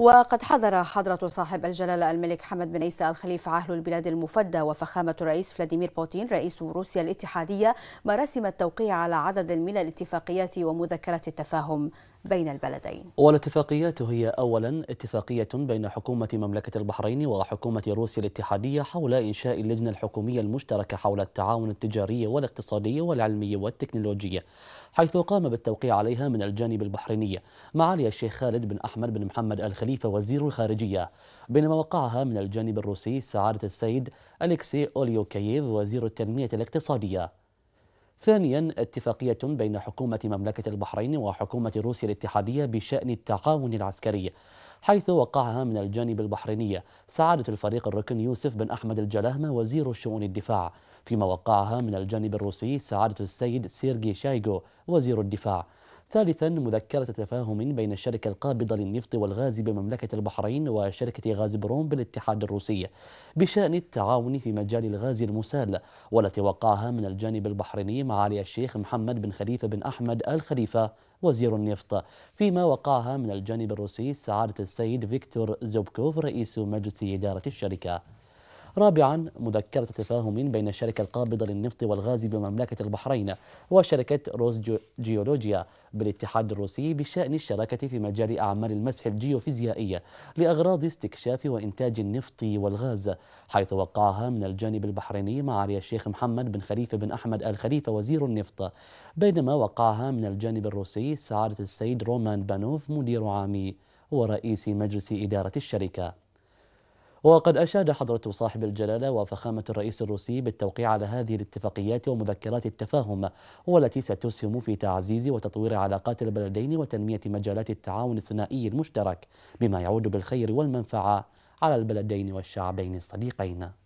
وقد حضر حضرة صاحب الجلالة الملك حمد بن عيسى الخليفة عهل البلاد المفدى وفخامة الرئيس فلاديمير بوتين رئيس روسيا الاتحادية مراسم التوقيع على عدد من الاتفاقيات ومذكرات التفاهم بين البلدين والاتفاقيات هي أولا اتفاقية بين حكومة مملكة البحرين وحكومة روسيا الاتحادية حول إنشاء اللجنة الحكومية المشتركة حول التعاون التجاري والاقتصادي والعلمي والتكنولوجية حيث قام بالتوقيع عليها من الجانب البحريني معالي الشيخ خالد بن أحمد بن محمد الخليفة خليفة وزير الخارجية بينما وقعها من الجانب الروسي سعادة السيد أليكسي أوليوكييف وزير التنمية الاقتصادية ثانيا اتفاقية بين حكومة مملكة البحرين وحكومة روسيا الاتحادية بشأن التعاون العسكري حيث وقعها من الجانب البحريني سعادة الفريق الركن يوسف بن أحمد الجلهمة وزير شؤون الدفاع فيما وقعها من الجانب الروسي سعادة السيد سيرجي شايغو وزير الدفاع ثالثا مذكرة تفاهم بين الشركة القابضة للنفط والغاز بمملكة البحرين وشركة غاز بروم بالاتحاد الروسي بشأن التعاون في مجال الغاز المسال والتي وقعها من الجانب البحريني معالي الشيخ محمد بن خليفة بن أحمد الخليفة وزير النفط فيما وقعها من الجانب الروسي سعادة السيد فيكتور زوبكوف رئيس مجلس إدارة الشركة رابعا مذكرة تفاهم بين الشركة القابضة للنفط والغاز بمملكة البحرين وشركة روس جيولوجيا بالاتحاد الروسي بشأن الشراكة في مجال أعمال المسح الجيوفيزيائي لأغراض استكشاف وإنتاج النفط والغاز حيث وقعها من الجانب البحريني معالي الشيخ محمد بن خليفة بن أحمد آل خليفة وزير النفط بينما وقعها من الجانب الروسي سعادة السيد رومان بانوف مدير عام ورئيس مجلس إدارة الشركة وقد أشاد حضرة صاحب الجلالة وفخامة الرئيس الروسي بالتوقيع على هذه الاتفاقيات ومذكرات التفاهم والتي ستسهم في تعزيز وتطوير علاقات البلدين وتنمية مجالات التعاون الثنائي المشترك بما يعود بالخير والمنفعة على البلدين والشعبين الصديقين